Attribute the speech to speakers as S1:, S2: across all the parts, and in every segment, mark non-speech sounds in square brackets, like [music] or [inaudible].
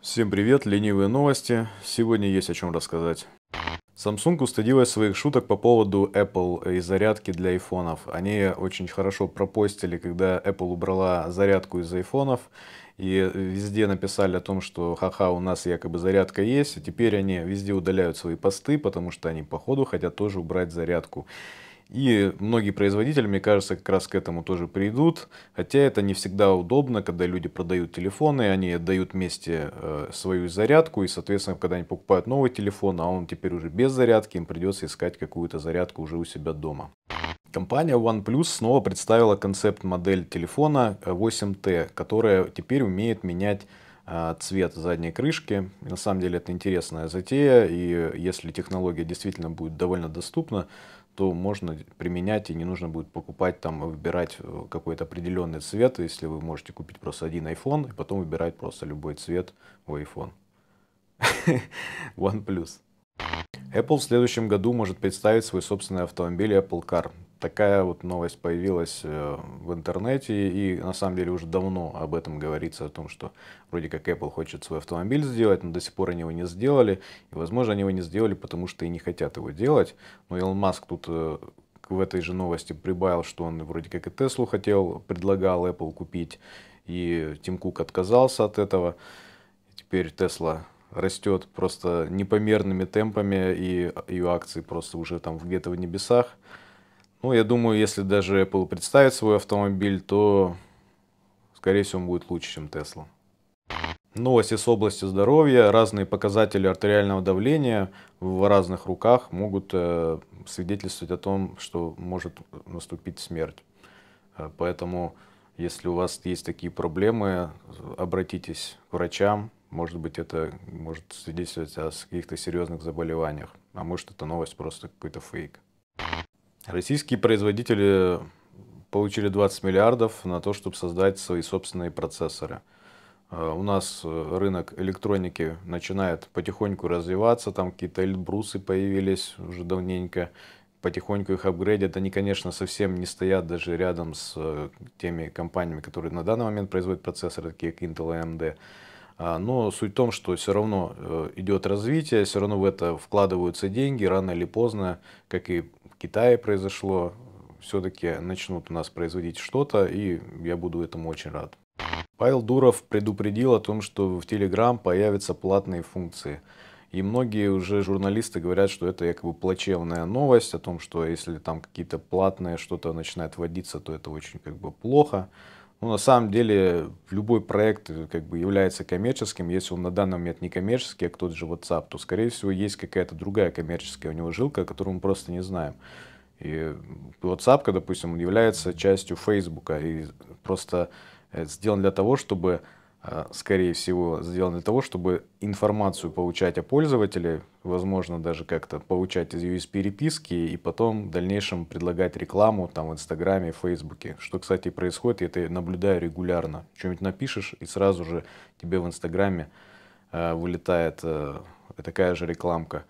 S1: Всем привет, ленивые новости. Сегодня есть о чем рассказать. Samsung устыдилась своих шуток по поводу Apple и зарядки для айфонов. Они очень хорошо пропостили, когда Apple убрала зарядку из айфонов. И везде написали о том, что ха-ха, у нас якобы зарядка есть. И теперь они везде удаляют свои посты, потому что они походу хотят тоже убрать зарядку. И многие производители, мне кажется, как раз к этому тоже придут. Хотя это не всегда удобно, когда люди продают телефоны, они отдают вместе э, свою зарядку. И, соответственно, когда они покупают новый телефон, а он теперь уже без зарядки, им придется искать какую-то зарядку уже у себя дома. Компания OnePlus снова представила концепт-модель телефона 8T, э, которая теперь умеет менять э, цвет задней крышки. И на самом деле это интересная затея, и если технология действительно будет довольно доступна, то можно применять и не нужно будет покупать там выбирать э, какой-то определенный цвет, если вы можете купить просто один iPhone и потом выбирать просто любой цвет в iPhone. [laughs] OnePlus. Apple в следующем году может представить свой собственный автомобиль Apple Car. Такая вот новость появилась э, в интернете, и на самом деле уже давно об этом говорится, о том, что вроде как Apple хочет свой автомобиль сделать, но до сих пор они его не сделали, и возможно они его не сделали, потому что и не хотят его делать. Но Илон Маск тут э, в этой же новости прибавил, что он вроде как и Теслу хотел, предлагал Apple купить, и Тим Кук отказался от этого. Теперь Тесла растет просто непомерными темпами, и ее акции просто уже там где-то в небесах. Ну, я думаю, если даже Apple представит свой автомобиль, то, скорее всего, он будет лучше, чем Tesla. Новости с области здоровья. Разные показатели артериального давления в разных руках могут э, свидетельствовать о том, что может наступить смерть. Э, поэтому, если у вас есть такие проблемы, обратитесь к врачам, может быть, это может свидетельствовать о каких-то серьезных заболеваниях, а может, это новость просто какой-то фейк. Российские производители получили 20 миллиардов на то, чтобы создать свои собственные процессоры. Э, у нас э, рынок электроники начинает потихоньку развиваться, там какие-то эльбрусы появились уже давненько, потихоньку их апгрейдят. Они, конечно, совсем не стоят даже рядом с э, теми компаниями, которые на данный момент производят процессоры, такие как Intel и AMD. А, но суть в том, что все равно э, идет развитие, все равно в это вкладываются деньги, рано или поздно, как и в Китае произошло, все-таки начнут у нас производить что-то, и я буду этому очень рад. Павел Дуров предупредил о том, что в Telegram появятся платные функции. И многие уже журналисты говорят, что это якобы плачевная новость о том, что если там какие-то платные что-то начинает вводиться, то это очень как бы плохо. Ну, на самом деле, любой проект э, как бы является коммерческим. Если он на данный момент не коммерческий, как тот же WhatsApp, то, скорее всего, есть какая-то другая коммерческая у него жилка, о которой мы просто не знаем. И WhatsApp, допустим, является частью Facebook, а, и просто э, сделан для того, чтобы Э, скорее всего, сделан для того, чтобы информацию получать о пользователе, возможно, даже как-то получать из US-переписки и потом в дальнейшем предлагать рекламу там в Инстаграме, Фейсбуке. Что, кстати, происходит, я это наблюдаю регулярно. Что-нибудь напишешь, и сразу же тебе в Инстаграме э, вылетает э, такая же рекламка.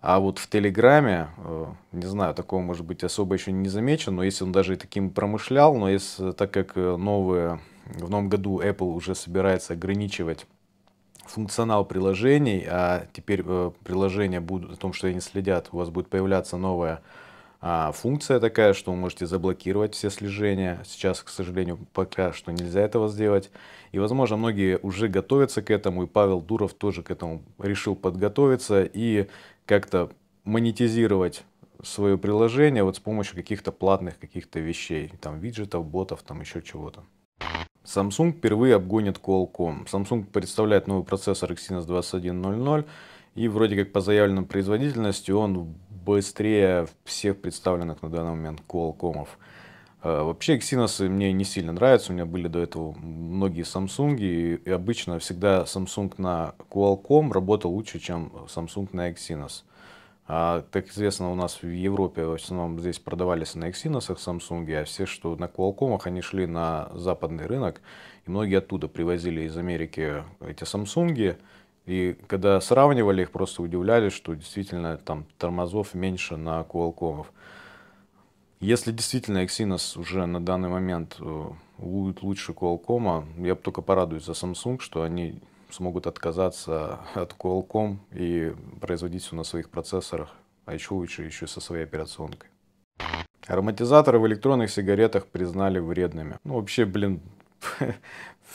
S1: А вот в Телеграме, э, не знаю, такого, может быть, особо еще не замечен, но если он даже и таким промышлял, но если, так как э, новые в новом году Apple уже собирается ограничивать функционал приложений, а теперь э, приложения будут о том, что они следят, у вас будет появляться новая а, функция такая, что вы можете заблокировать все слежения. Сейчас, к сожалению, пока что нельзя этого сделать. И, возможно, многие уже готовятся к этому, и Павел Дуров тоже к этому решил подготовиться и как-то монетизировать свое приложение вот с помощью каких-то платных каких-то вещей, там виджетов, ботов, там еще чего-то. Samsung впервые обгонит Qualcomm. Samsung представляет новый процессор Exynos 2100, и вроде как по заявленным производительности он быстрее всех представленных на данный момент Qualcomm. А, вообще Exynos мне не сильно нравятся, у меня были до этого многие Samsung, и обычно всегда Samsung на Qualcomm работал лучше, чем Samsung на Exynos. А, так известно, у нас в Европе в основном здесь продавались на Exynos, Samsung, а все, что на Qualcomm, они шли на западный рынок. И многие оттуда привозили из Америки эти Samsung. И когда сравнивали их, просто удивлялись, что действительно там тормозов меньше на Qualcomm. Если действительно Exynos уже на данный момент будет э, лучше Qualcomm, я бы только порадуюсь за Samsung, что они смогут отказаться от Qualcomm и производить все на своих процессорах, а еще лучше еще со своей операционкой. Ароматизаторы в электронных сигаретах признали вредными. Ну вообще, блин, [laughs]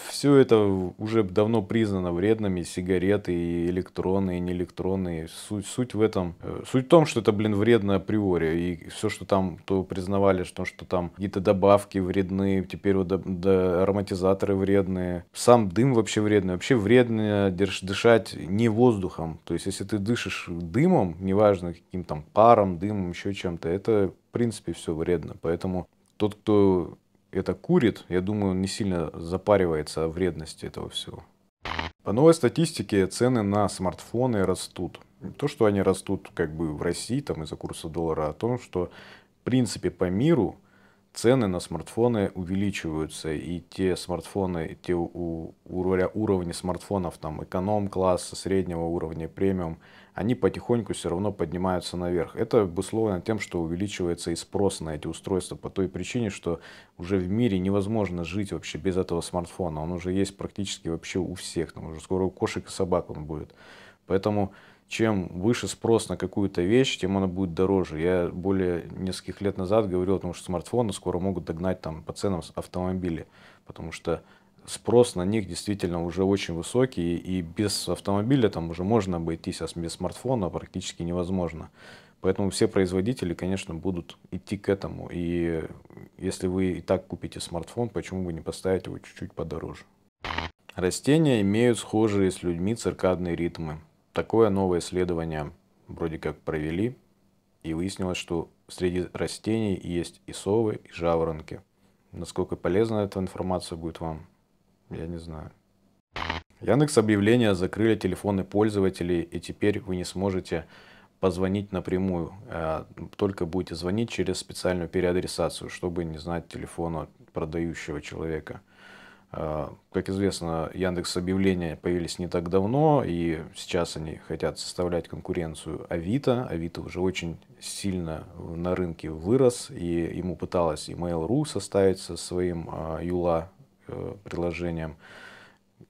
S1: все это уже давно признано вредными, сигареты и электронные, и неэлектронные. Суть, суть в этом, э, суть в том, что это, блин, вредно априори. И все, что там, то признавали, что, что там какие-то добавки вредны, теперь вот да, да, ароматизаторы вредные. Сам дым вообще вредный. Вообще вредно держ дышать не воздухом. То есть, если ты дышишь дымом, неважно, каким там паром, дымом, еще чем-то, это, в принципе, все вредно. Поэтому тот, кто это курит, я думаю, он не сильно запаривается о вредности этого всего. По новой статистике цены на смартфоны растут. Не то, что они растут как бы в России там из-за курса доллара, а о том, что в принципе по миру цены на смартфоны увеличиваются, и те смартфоны, те у, у, уровни смартфонов, там, эконом-класса, среднего уровня, премиум, они потихоньку все равно поднимаются наверх. Это обусловлено тем, что увеличивается и спрос на эти устройства по той причине, что уже в мире невозможно жить вообще без этого смартфона. Он уже есть практически вообще у всех, там уже скоро у кошек и собак он будет. Поэтому чем выше спрос на какую-то вещь, тем она будет дороже. Я более нескольких лет назад говорил о том, что смартфоны скоро могут догнать там, по ценам автомобили, потому что спрос на них действительно уже очень высокий, и без автомобиля там уже можно обойтись, а без смартфона практически невозможно. Поэтому все производители, конечно, будут идти к этому. И если вы и так купите смартфон, почему бы не поставить его чуть-чуть подороже? Растения имеют схожие с людьми циркадные ритмы такое новое исследование вроде как провели, и выяснилось, что среди растений есть и совы, и жаворонки. Насколько полезна эта информация будет вам, я не знаю. Яндекс объявления закрыли телефоны пользователей, и теперь вы не сможете позвонить напрямую, а только будете звонить через специальную переадресацию, чтобы не знать телефона продающего человека. Э, как известно, Яндекс объявления появились не так давно, и сейчас они хотят составлять конкуренцию Авито. Авито уже очень сильно на рынке вырос, и ему пыталась и Mail.ru составить со своим э, Юла э, приложением.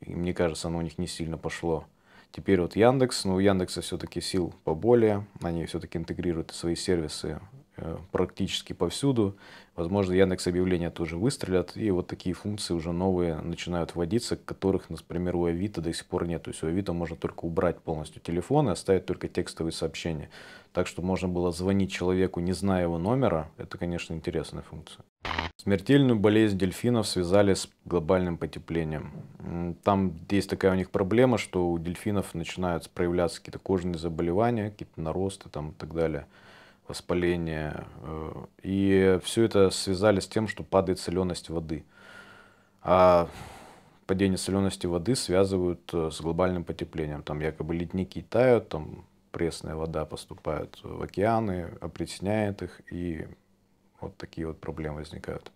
S1: И мне кажется, оно у них не сильно пошло. Теперь вот Яндекс, но ну, у Яндекса все-таки сил поболее, они все-таки интегрируют свои сервисы Э, практически повсюду. Возможно, Яндекс объявления тоже выстрелят, и вот такие функции уже новые начинают вводиться, которых, например, у Авито до сих пор нет. То есть у Авито можно только убрать полностью телефон и оставить только текстовые сообщения. Так что можно было звонить человеку, не зная его номера. Это, конечно, интересная функция. Смертельную болезнь дельфинов связали с глобальным потеплением. Там есть такая у них проблема, что у дельфинов начинают проявляться какие-то кожные заболевания, какие-то наросты там и так далее воспаление. Э, и все это связали с тем, что падает соленость воды. А падение солености воды связывают э, с глобальным потеплением. Там якобы ледники тают, там пресная вода поступает в океаны, опресняет их, и вот такие вот проблемы возникают.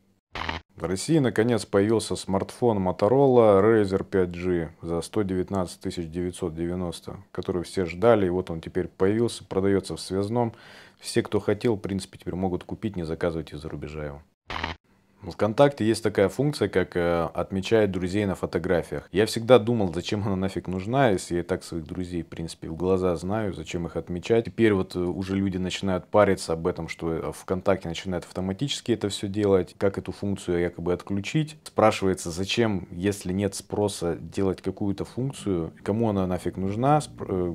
S1: В России наконец появился смартфон Motorola Razer 5G за 119 990, который все ждали, и вот он теперь появился, продается в связном. Все, кто хотел, в принципе, теперь могут купить, не заказывайте за рубежа его. В ВКонтакте есть такая функция, как э, отмечает друзей на фотографиях. Я всегда думал, зачем она нафиг нужна, если я и так своих друзей, в принципе, в глаза знаю, зачем их отмечать. Теперь вот э, уже люди начинают париться об этом, что э, ВКонтакте начинает автоматически это все делать, как эту функцию якобы отключить. Спрашивается, зачем, если нет спроса, делать какую-то функцию, кому она нафиг нужна.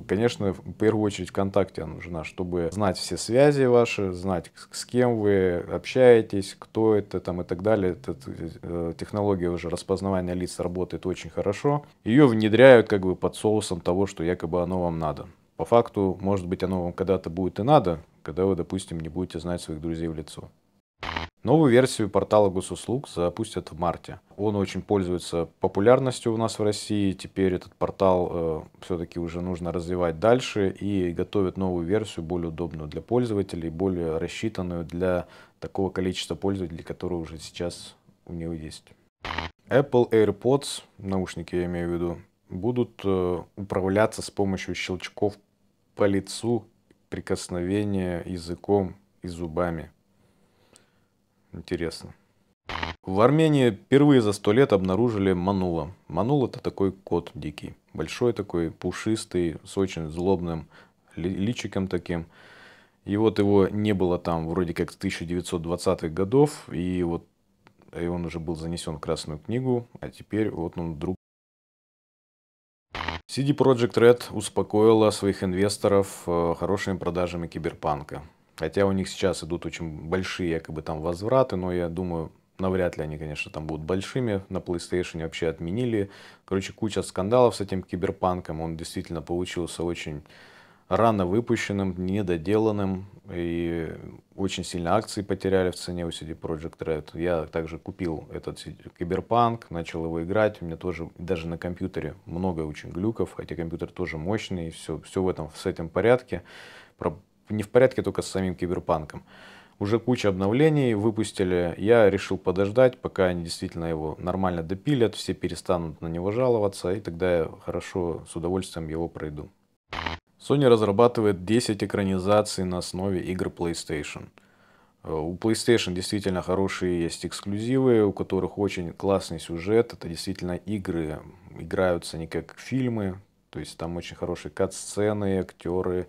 S1: Конечно, в первую очередь ВКонтакте она нужна, чтобы знать все связи ваши, знать с кем вы общаетесь, кто это там и так так далее. Эта э, технология уже распознавания лиц работает очень хорошо. Ее внедряют как бы под соусом того, что якобы оно вам надо. По факту, может быть, оно вам когда-то будет и надо, когда вы, допустим, не будете знать своих друзей в лицо. Новую версию портала госуслуг запустят в марте. Он очень пользуется популярностью у нас в России. Теперь этот портал э, все-таки уже нужно развивать дальше и готовят новую версию, более удобную для пользователей, более рассчитанную для такого количества пользователей, которые уже сейчас у него есть. Apple AirPods, наушники я имею в виду, будут э, управляться с помощью щелчков по лицу, прикосновения языком и зубами. Интересно. В Армении впервые за сто лет обнаружили манула. Манул это такой кот дикий. Большой такой, пушистый, с очень злобным личиком таким. И вот его не было там вроде как с 1920-х годов. И вот и он уже был занесен в Красную книгу. А теперь вот он вдруг CD Projekt Red успокоила своих инвесторов э, хорошими продажами киберпанка. Хотя у них сейчас идут очень большие якобы там возвраты, но я думаю, навряд ли они, конечно, там будут большими. На PlayStation вообще отменили. Короче, куча скандалов с этим киберпанком. Он действительно получился очень рано выпущенным, недоделанным. И очень сильно акции потеряли в цене у CD Project Red. Я также купил этот киберпанк, начал его играть. У меня тоже даже на компьютере много очень глюков, хотя компьютер тоже мощный, и все, все в этом, с этим порядке не в порядке только с самим киберпанком. Уже куча обновлений выпустили, я решил подождать, пока они действительно его нормально допилят, все перестанут на него жаловаться, и тогда я хорошо, с удовольствием его пройду. Sony разрабатывает 10 экранизаций на основе игр PlayStation. Э, у PlayStation действительно хорошие есть эксклюзивы, у которых очень классный сюжет. Это действительно игры, играются не как фильмы. То есть там очень хорошие кат-сцены, актеры,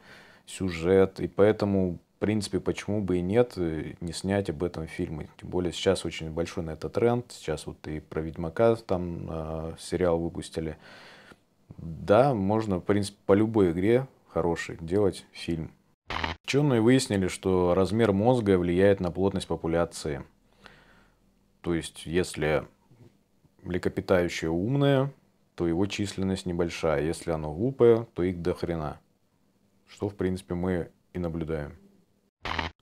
S1: сюжет, и поэтому, в принципе, почему бы и нет э, не снять об этом фильмы. Тем более сейчас очень большой на это тренд, сейчас вот и про Ведьмака там э, сериал выпустили. Да, можно, в принципе, по любой игре хороший делать фильм. Ученые выяснили, что размер мозга влияет на плотность популяции. То есть, если млекопитающее умное, то его численность небольшая. Если оно глупое, то их до хрена что, в принципе, мы и наблюдаем.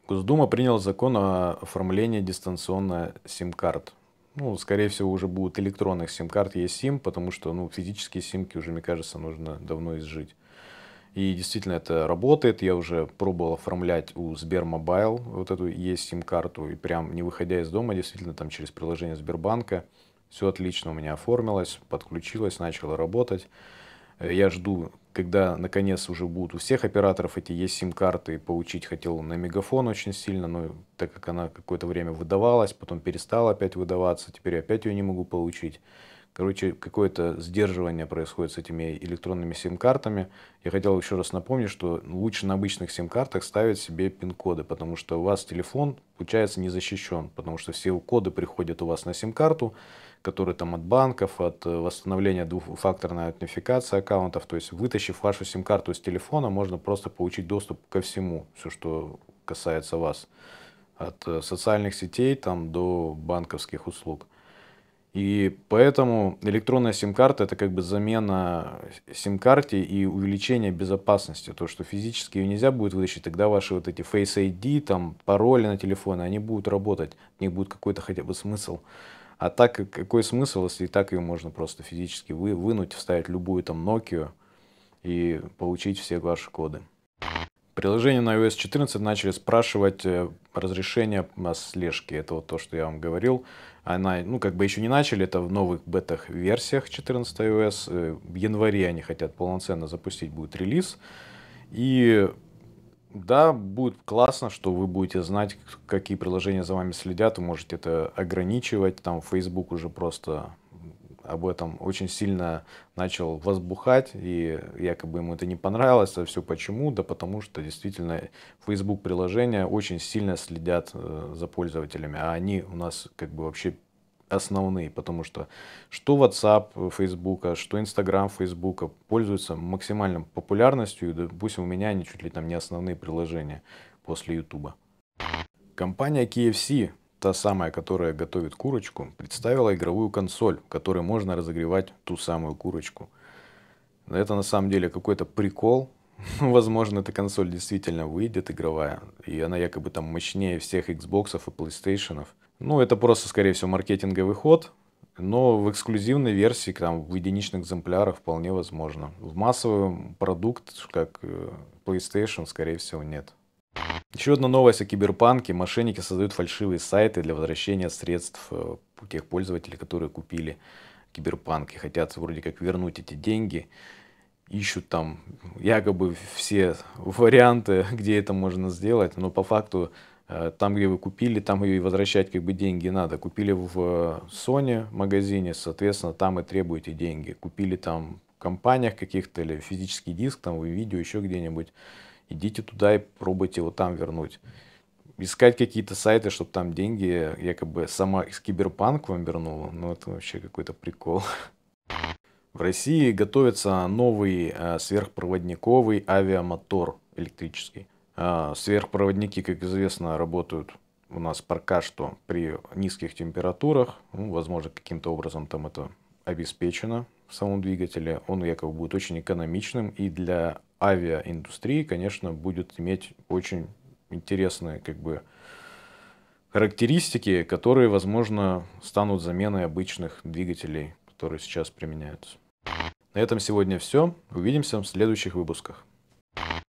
S1: Госдума принял закон о оформлении дистанционно сим-карт. Ну, скорее всего, уже будут электронных сим-карт сим, потому что ну, физические симки уже, мне кажется, нужно давно изжить. И действительно это работает. Я уже пробовал оформлять у Сбермобайл вот эту есть сим карту И прям не выходя из дома, действительно там через приложение Сбербанка все отлично у меня оформилось, подключилось, начало работать. Э, я жду, когда наконец уже будут у всех операторов эти есть сим-карты. Получить хотел на мегафон очень сильно, но так как она какое-то время выдавалась, потом перестала опять выдаваться, теперь опять ее не могу получить. Короче, какое-то сдерживание происходит с этими электронными сим-картами. Я хотел еще раз напомнить, что лучше на обычных сим-картах ставить себе пин-коды, потому что у вас телефон, получается, не защищен, потому что все коды приходят у вас на сим-карту, которые там от банков, от э, восстановления двухфакторной аутентификации аккаунтов. То есть, вытащив вашу сим-карту из телефона, можно просто получить доступ ко всему, все, что касается вас. От э, социальных сетей там, до банковских услуг. И поэтому электронная сим-карта это как бы замена сим-карте и увеличение безопасности. То, что физически ее нельзя будет вытащить, тогда ваши вот эти Face ID, там, пароли на телефоны, они будут работать, у них будет какой-то хотя бы смысл. А так, какой смысл, если и так ее можно просто физически вы, вынуть, вставить любую там Nokia и получить все ваши коды. Приложения на iOS 14 начали спрашивать э, разрешение на слежки. Это вот то, что я вам говорил. Она, ну, как бы еще не начали, это в новых бетах версиях 14 iOS. Э, в январе они хотят полноценно запустить будет релиз. И да, будет классно, что вы будете знать, какие приложения за вами следят, вы можете это ограничивать, там Facebook уже просто об этом очень сильно начал возбухать, и якобы ему это не понравилось, а все почему? Да потому что действительно Facebook приложения очень сильно следят э, за пользователями, а они у нас как бы вообще основные, потому что что WhatsApp э, Facebook, а что Instagram Facebook пользуются максимальной популярностью, допустим, у меня они чуть ли там не основные приложения после YouTube. Компания KFC та самая, которая готовит курочку, представила игровую консоль, в которой можно разогревать ту самую курочку. Это на самом деле какой-то прикол. [laughs] Ну, возможно, эта консоль действительно выйдет игровая, и она якобы там мощнее всех Xbox и PlayStation. Ну, это просто, скорее всего, маркетинговый ход, но в эксклюзивной версии, там, в единичных экземплярах вполне возможно. В массовом продукт, как э, PlayStation, скорее всего, нет. Еще одна новость о киберпанке. Мошенники создают фальшивые сайты для возвращения средств э, тех пользователей, которые купили киберпанк и хотят вроде как вернуть эти деньги. Ищут там якобы все варианты, [laughs] где это можно сделать, но по факту э, там, где вы купили, там и возвращать как бы деньги надо. Купили в э, Sony магазине, соответственно, там и требуете деньги. Купили там в компаниях каких-то или физический диск, там вы видео еще где-нибудь, идите туда и пробуйте его там вернуть. Искать какие-то сайты, чтобы там деньги якобы сама из киберпанк вам вернула, ну это вообще какой-то прикол. В России готовится новый э, сверхпроводниковый авиамотор электрический. Э, сверхпроводники, как известно, работают у нас пока что при низких температурах. Ну, возможно, каким-то образом там это обеспечено в самом двигателе. Он якобы будет очень экономичным и для авиаиндустрии, конечно, будет иметь очень интересные как бы, характеристики, которые, возможно, станут заменой обычных двигателей, которые сейчас применяются. На этом сегодня все. Увидимся в следующих выпусках.